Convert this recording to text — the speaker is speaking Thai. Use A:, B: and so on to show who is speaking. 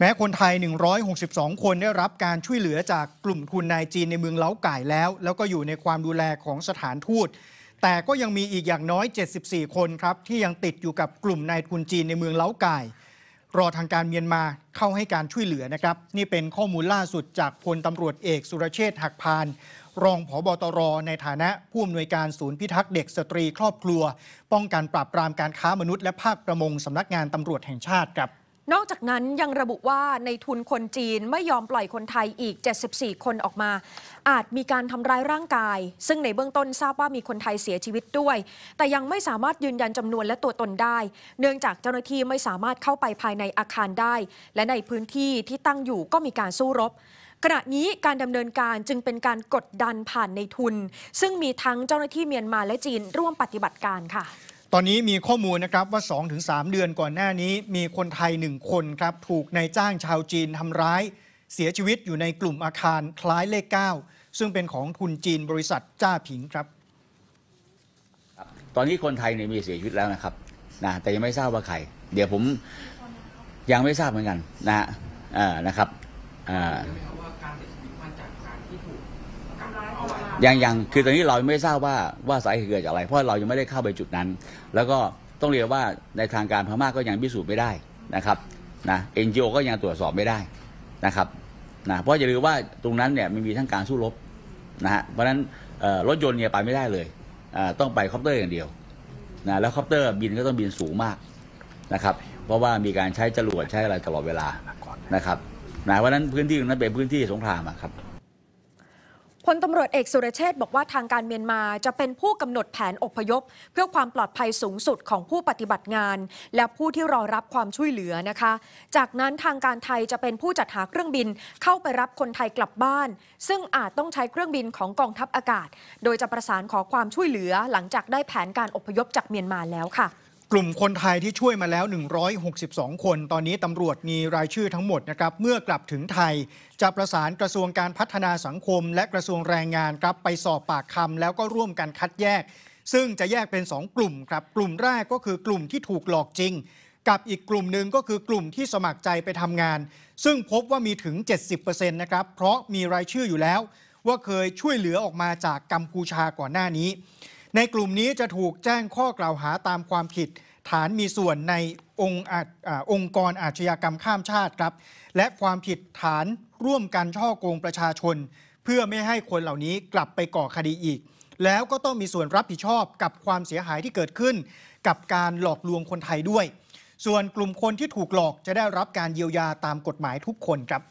A: แม้คนไทย 162 คนได้รับการช่วยเหลือจากกลุ่มทุนนายจีนในเมืองเล้าไก่แล้ว แล้วก็อยู่ในความดูแลของสถานทูต แต่ก็ยังมีอีกอย่างน้อย 74 คนครับที่ยังติดอยู่กับกลุ่มนายทุนจีนในเมืองเล้าไก่รอทางการเมียนมาเข้าให้การช่วยเหลือนะครับนี่เป็นข้อมูลล่าสุดจากพลตำรวจเอกสุรเชษฐ์หักพาน รองผบตรในฐานะผู้อำนวยการศูนย์พิทักษ์เด็กสตรีครอบครัว ป้องกันปราบ ปรามการค้ามนุษย์และภาคประมงสำนักงานตำรวจแห่งชาติครับ
B: นอกจากนั้นยังระบุว่าในทุนคนจีนไม่ยอมปล่อยคนไทยอีก 74 คนออกมา อาจมีการทำร้ายร่างกาย ซึ่งในเบื้องต้นทราบว่ามีคนไทยเสียชีวิตด้วย แต่ยังไม่สามารถยืนยันจำนวนและตัวตนได้ เนื่องจากเจ้าหน้าที่ไม่สามารถเข้าไปภายในอาคารได้ และในพื้นที่ที่ตั้งอยู่ก็มีการสู้รบขณะนี้การดำเนินการจึงเป็นการกดดันผ่านในทุน ซึ่งมีทั้งเจ้าหน้าที่เมียนมาและจีนร่วมปฏิบัติการค่ะ
A: ตอนนี้มีข้อมูลนะครับว่า 2-3 เดือนก่อนหน้านี้ มีคนไทยหนึ่งคนครับถูกนายจ้างชาวจีนทำร้าย เสียชีวิตอยู่ในกลุ่มอาคารคล้ายเลข 9 ซึ่งเป็นของทุนจีนบริษัทจ้าผิงครับ
C: ตอนนี้คนไทยเนี่ยมีเสียชีวิตแล้วนะครับนะแต่ยังไม่ทราบว่าใคร เดี๋ยวผมยังไม่ทราบเหมือนกันนะฮะนะครับอ่ารัยังยังคือตอนนี้เราไม่ทราบว่าว่าสาเหตุเกิดจากอะไรเพราะเรายังไม่ได้เข้าไปจุดนั้น แล้วก็ต้องเรียนว่าในทางการพม่าก็ยังพิสูจน์ไม่ได้นะครับนะเอ็นจีโอก็ยังตรวจสอบไม่ได้นะครับนะเพราะอย่าลืมว่าตรงนั้นเนี่ยมันมีทั้งการสู้รบนะฮะเพราะฉะนั้นรถยนต์เนี่ยไปไม่ได้เลยต้องไปคอปเตอร์อย่างเดียวนะแล้วคอปเตอร์บินก็ต้องบินสูงมากนะครับเพราะว่ามีการใช้จรวดใช้อะไรตลอดเวลานะครับนะเพราะนั้นพื้นที่ตรงนั้นเป็นพื้นที่สงครามครับ
B: พลตำรวจเอกสุรเชษบอกว่าทางการเมียนมาจะเป็นผู้กำหนดแผนอพยพเพื่อความปลอดภัยสูงสุดของผู้ปฏิบัติงานและผู้ที่รอรับความช่วยเหลือนะคะ จากนั้นทางการไทยจะเป็นผู้จัดหาเครื่องบินเข้าไปรับคนไทยกลับบ้าน ซึ่งอาจต้องใช้เครื่องบินของกองทัพอากาศ โดยจะประสานขอความช่วยเหลือหลังจากได้แผนการอพยพจากเมียนมาแล้วค่ะ
A: กลุ่มคนไทยที่ช่วยมาแล้ว 162 คน ตอนนี้ตำรวจมีรายชื่อทั้งหมดนะครับ เมื่อกลับถึงไทย จะประสานกระทรวงการพัฒนาสังคมและกระทรวงแรงงานครับไปสอบปากคำแล้วก็ร่วมกันคัดแยก ซึ่งจะแยกเป็น 2 กลุ่มครับกลุ่มแรกก็คือกลุ่มที่ถูกหลอกจริง กับอีกกลุ่มหนึ่งก็คือกลุ่มที่สมัครใจไปทำงาน ซึ่งพบว่ามีถึง 70%นะครับเพราะมีรายชื่ออยู่แล้ว ว่าเคยช่วยเหลือออกมาจากกัมพูชาก่อนหน้านี้ในกลุ่มนี้จะถูกแจ้งข้อกล่าวหาตามความผิด ฐานมีส่วนในองค์องค์กรอาชญากรรมข้ามชาติครับ และความผิดฐานร่วมกันช่อโกงประชาชน เพื่อไม่ให้คนเหล่านี้กลับไปก่อคดีอีก แล้วก็ต้องมีส่วนรับผิดชอบกับความเสียหายที่เกิดขึ้น กับการหลอกลวงคนไทยด้วย ส่วนกลุ่มคนที่ถูกหลอกจะได้รับการเยียวยาตามกฎหมายทุกคนครับ